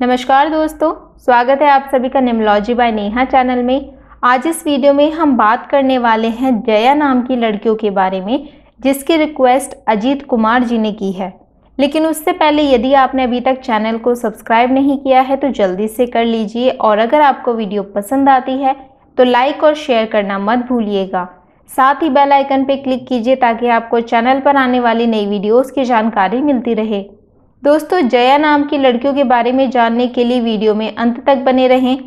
नमस्कार दोस्तों स्वागत है आप सभी का निमलॉजी बाय नेहा चैनल में आज इस वीडियो में हम बात करने वाले हैं जया नाम की लड़कियों के बारे में जिसकी रिक्वेस्ट अजीत कुमार जी ने की है लेकिन उससे पहले यदि आपने अभी तक चैनल को सब्सक्राइब नहीं किया है तो जल्दी से कर लीजिए और अगर आपको वीडियो पसंद आती है तो लाइक और शेयर करना मत भूलिएगा साथ ही बेल आइकन पर क्लिक कीजिए ताकि आपको चैनल पर आने वाली नई वीडियोज़ की जानकारी मिलती रहे दोस्तों जया नाम की लड़कियों के बारे में जानने के लिए वीडियो में अंत तक बने रहें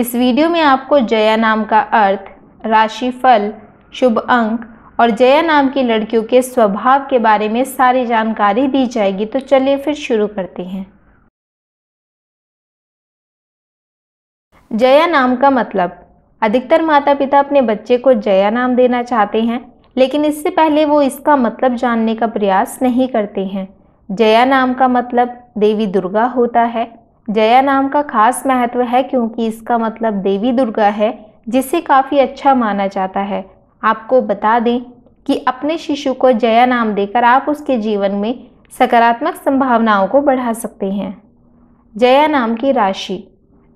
इस वीडियो में आपको जया नाम का अर्थ राशि फल शुभ अंक और जया नाम की लड़कियों के स्वभाव के बारे में सारी जानकारी दी जाएगी तो चलिए फिर शुरू करते हैं जया नाम का मतलब अधिकतर माता पिता अपने बच्चे को जया नाम देना चाहते हैं लेकिन इससे पहले वो इसका मतलब जानने का प्रयास नहीं करते हैं जया नाम का मतलब देवी दुर्गा होता है जया नाम का खास महत्व है क्योंकि इसका मतलब देवी दुर्गा है जिसे काफ़ी अच्छा माना जाता है आपको बता दें कि अपने शिशु को जया नाम देकर आप उसके जीवन में सकारात्मक संभावनाओं को बढ़ा सकते हैं जया नाम की राशि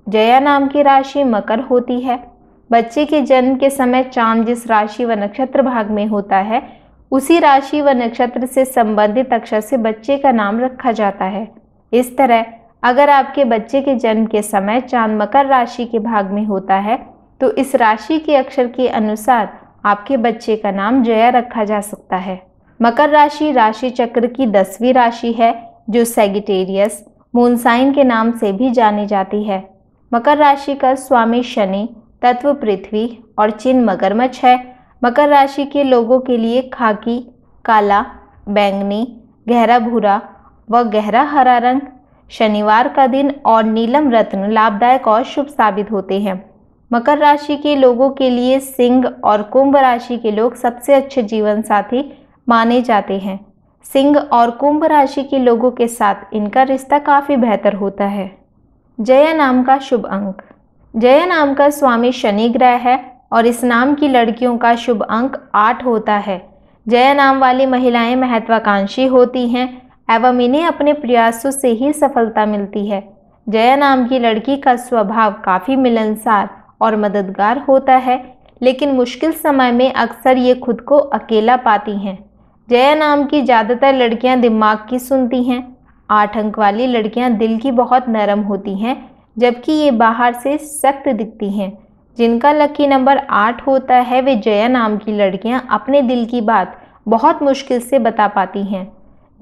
जया नाम की राशि मकर होती है बच्चे के जन्म के समय चांद जिस राशि व नक्षत्र भाग में होता है उसी राशि व नक्षत्र से संबंधित अक्षर से बच्चे का नाम रखा जाता है इस तरह अगर आपके बच्चे के जन्म के समय चांद मकर राशि के भाग में होता है तो इस राशि के अक्षर के अनुसार आपके बच्चे का नाम जया रखा जा सकता है मकर राशि राशि चक्र की दसवीं राशि है जो सेगिटेरियस मूनसाइन के नाम से भी जानी जाती है मकर राशि का स्वामी शनि तत्व पृथ्वी और चिन्ह मगरमच्छ है मकर राशि के लोगों के लिए खाकी काला बैंगनी गहरा भूरा व गहरा हरा रंग शनिवार का दिन और नीलम रत्न लाभदायक और शुभ साबित होते हैं मकर राशि के लोगों के लिए सिंह और कुंभ राशि के लोग सबसे अच्छे जीवन साथी माने जाते हैं सिंह और कुंभ राशि के लोगों के साथ इनका रिश्ता काफ़ी बेहतर होता है जया नाम का शुभ अंक जया नाम का स्वामी शनि ग्रह है और इस नाम की लड़कियों का शुभ अंक आठ होता है जया नाम वाली महिलाएं महत्वाकांक्षी होती हैं एवं इन्हें अपने प्रयासों से ही सफलता मिलती है जया नाम की लड़की का स्वभाव काफ़ी मिलनसार और मददगार होता है लेकिन मुश्किल समय में अक्सर ये खुद को अकेला पाती हैं जया नाम की ज़्यादातर लड़कियां दिमाग की सुनती हैं आठ अंक वाली लड़कियां दिल की बहुत नरम होती हैं जबकि ये बाहर से सख्त दिखती हैं जिनका लकी नंबर आठ होता है वे जया नाम की लड़कियां अपने दिल की बात बहुत मुश्किल से बता पाती हैं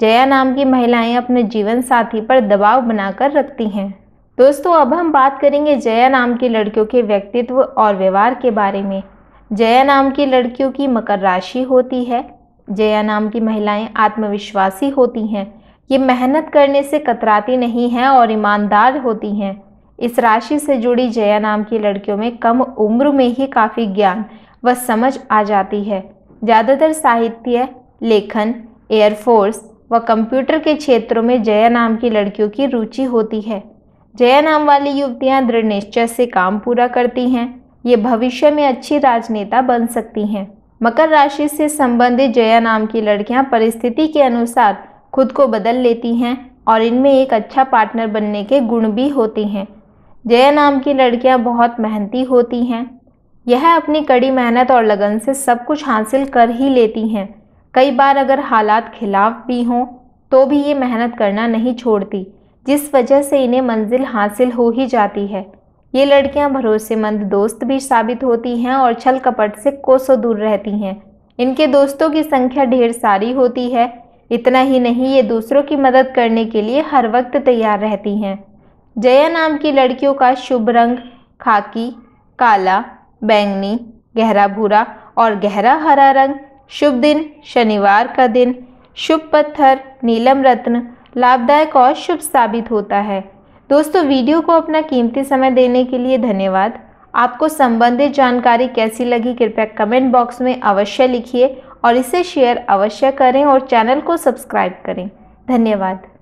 जया नाम की महिलाएं अपने जीवन साथी पर दबाव बनाकर रखती हैं दोस्तों अब हम बात करेंगे जया नाम की लड़कियों के व्यक्तित्व और व्यवहार के बारे में जया नाम की लड़कियों की मकर राशि होती है जया नाम की महिलाएं आत्मविश्वासी होती हैं ये मेहनत करने से कतराती नहीं हैं और ईमानदार होती हैं इस राशि से जुड़ी जया नाम की लड़कियों में कम उम्र में ही काफ़ी ज्ञान व समझ आ जाती है ज़्यादातर साहित्य लेखन एयरफोर्स व कंप्यूटर के क्षेत्रों में जया नाम की लड़कियों की रुचि होती है जया नाम वाली युवतियाँ दृढ़ निश्चय से काम पूरा करती हैं ये भविष्य में अच्छी राजनेता बन सकती हैं मकर राशि से संबंधित जया नाम की लड़कियां परिस्थिति के अनुसार खुद को बदल लेती हैं और इनमें एक अच्छा पार्टनर बनने के गुण भी होते हैं जया नाम की लड़कियां बहुत मेहनती होती हैं यह अपनी कड़ी मेहनत और लगन से सब कुछ हासिल कर ही लेती हैं कई बार अगर हालात खिलाफ भी हों तो भी ये मेहनत करना नहीं छोड़ती जिस वजह से इन्हें मंजिल हासिल हो ही जाती है ये लड़कियां भरोसेमंद दोस्त भी साबित होती हैं और छल कपट से कोसों दूर रहती हैं इनके दोस्तों की संख्या ढेर सारी होती है इतना ही नहीं ये दूसरों की मदद करने के लिए हर वक्त तैयार रहती हैं जया नाम की लड़कियों का शुभ रंग खाकी काला बैंगनी गहरा भूरा और गहरा हरा रंग शुभ दिन शनिवार का दिन शुभ पत्थर नीलम रत्न लाभदायक और शुभ साबित होता है दोस्तों वीडियो को अपना कीमती समय देने के लिए धन्यवाद आपको संबंधित जानकारी कैसी लगी कृपया कमेंट बॉक्स में अवश्य लिखिए और इसे शेयर अवश्य करें और चैनल को सब्सक्राइब करें धन्यवाद